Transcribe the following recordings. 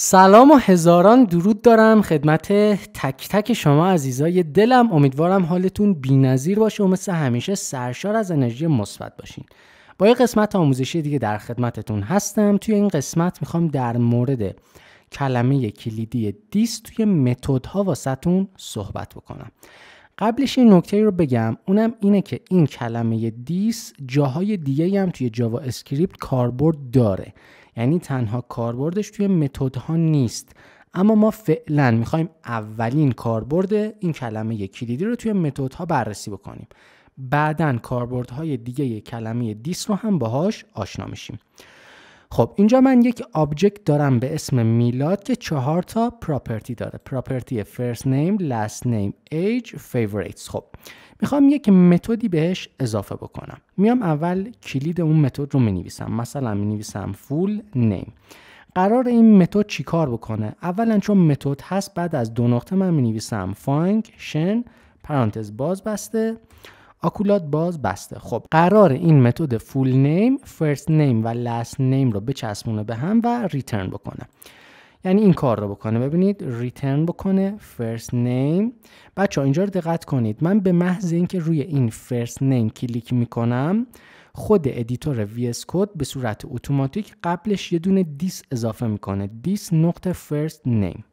سلام و هزاران درود دارم خدمت تک تک شما عزیزای دلم امیدوارم حالتون نظیر باشه و مثل همیشه سرشار از انرژی مثبت باشین با یه قسمت آموزشی دیگه در خدمتتون هستم توی این قسمت میخوام در مورد کلمه کلیدی دیس توی متدها واسهتون صحبت بکنم قبلش این نکته رو بگم اونم اینه که این کلمه دیس جاهای دیگه هم توی جاوا اسکریپت کاربرد داره یعنی تنها کاربردش توی متدها نیست اما ما فعلا میخوایم اولین کاربرد این کلمه کلیدی رو توی متدها بررسی بکنیم بعدا کاربردهای دیگه کلمه دیس رو هم باهاش آشنا میشیم خب اینجا من یک آبجکت دارم به اسم میلاد که چهار تا پراپرتی داره پراپرتی فرست نیم، لاست نیم، ایج، فیوریتس خب میخوام یک متدی بهش اضافه بکنم میام اول کلید اون متد رو مینویسم مثلا مینویسم فول نیم قرار این متد چیکار بکنه اولا چون متد هست بعد از دو نقطه من مینویسم فانکشن پرانتز باز بسته آکولات باز بسته خب قرار این متد فول نیم فرست نیم و لاست نیم رو بچسبونه به هم و ریترن بکنه یعنی این کار رو بکنه ببینید ریترن بکنه فرست نیم بچه ها اینجا رو دقت کنید من به محض اینکه روی این فرست نیم کلیک میکنم خود ادیتور اس کود به صورت اتوماتیک قبلش یه دونه دیس اضافه میکنه دیس نقطه فرست نیم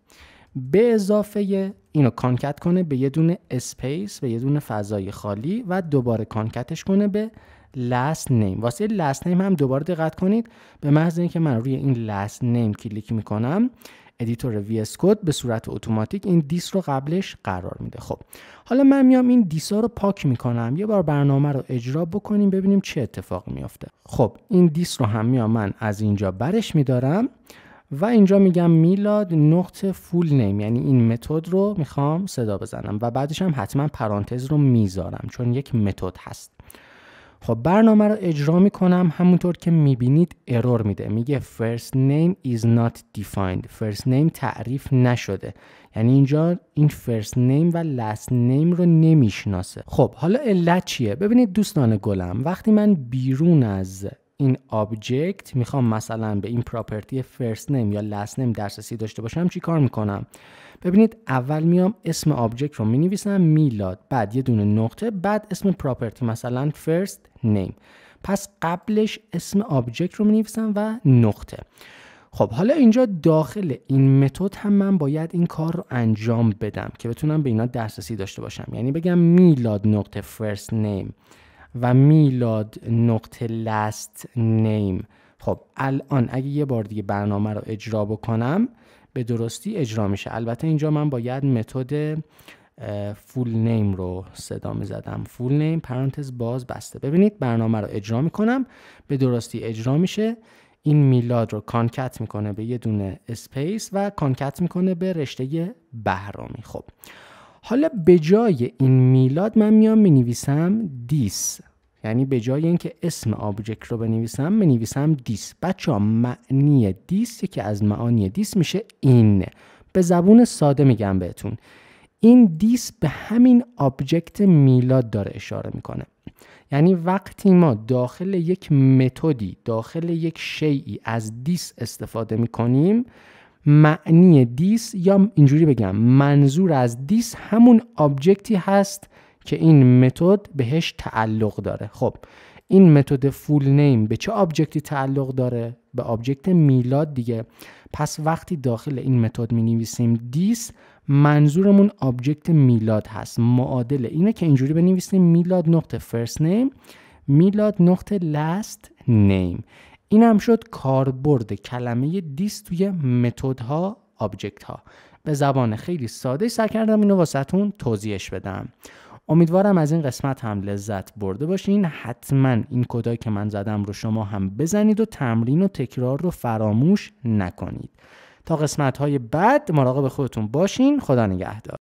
به اضافه اینو کانکت کنه به یه دونه اسپیس و یه دونه فضای خالی و دوباره کانکتش کنه به last name واسه last name هم دوباره دقت کنید به محض اینکه من روی این last name کلیک میکنم ادیتور اس کد به صورت اتوماتیک این دیس رو قبلش قرار میده خب حالا من میام این دیسا رو پاک میکنم یه بار برنامه رو اجرا بکنیم ببینیم چه اتفاقی میافته خب این دیس رو هم میام من از اینجا برش میدارم و اینجا میگم میلاد نقط فول نیم یعنی این متد رو میخوام صدا بزنم و بعدش هم حتما پرانتز رو میذارم چون یک متد هست خب برنامه رو اجرا میکنم همونطور که میبینید ارور میده میگه first name is not defined first name تعریف نشده یعنی اینجا این first name و last name رو نمیشناسه خب حالا علت چیه ببینید دوستان گلم وقتی من بیرون از این آبجکت میخوام مثلا به این پراپرتی first name یا last name دسترسی داشته باشم چی کار میکنم ببینید اول میام اسم آبجکت رو مینویسم میلاد بعد یه دونه نقطه بعد اسم پراپرتی مثلا first name پس قبلش اسم آبجکت رو می و نقطه خب حالا اینجا داخل این متد هم من باید این کار رو انجام بدم که بتونم به اینا دسترسی داشته باشم یعنی بگم میلاد نقطه first name و میلاد نقطه last name خب الان اگه یه بار دیگه برنامه رو اجرا بکنم به درستی اجرا میشه البته اینجا من باید متد فول نیم رو صدا می زدم فول نیم پرانتز باز بسته ببینید برنامه رو اجرا می کنم به درستی اجرا میشه این میلاد رو کانکت میکنه به یه دونه اسپیس و کانکت میکنه به رشته بهرامی خب حالا به جای این میلاد من میام می نویسم دیس یعنی به جای اینکه اسم آبجکت رو بنویسم بنویسم دیس بچه ها معنی دیس که از معانی دیس میشه این به زبون ساده میگم بهتون این دیس به همین آبجکت میلاد داره اشاره میکنه یعنی وقتی ما داخل یک متدی داخل یک شیعی از دیس استفاده میکنیم معنی دیس یا اینجوری بگم منظور از دیس همون آبجکتی هست که این متد بهش تعلق داره خب این متد فول نیم به چه آبجکتی تعلق داره به آبجکت میلاد دیگه پس وقتی داخل این متد می نویسیم دیس منظورمون آبجکت میلاد هست معادله اینه که اینجوری بنویسیم میلاد نقطه فرست نیم میلاد نقطه لاست نیم این هم شد کاربرد کلمه دیست توی متد ها آبجکت ها به زبان خیلی ساده سعی کردم اینو واسهتون توضیحش بدم امیدوارم از این قسمت هم لذت برده باشین حتما این کدایی که من زدم رو شما هم بزنید و تمرین و تکرار رو فراموش نکنید تا قسمت های بعد مراقب خودتون باشین خدا نگهدار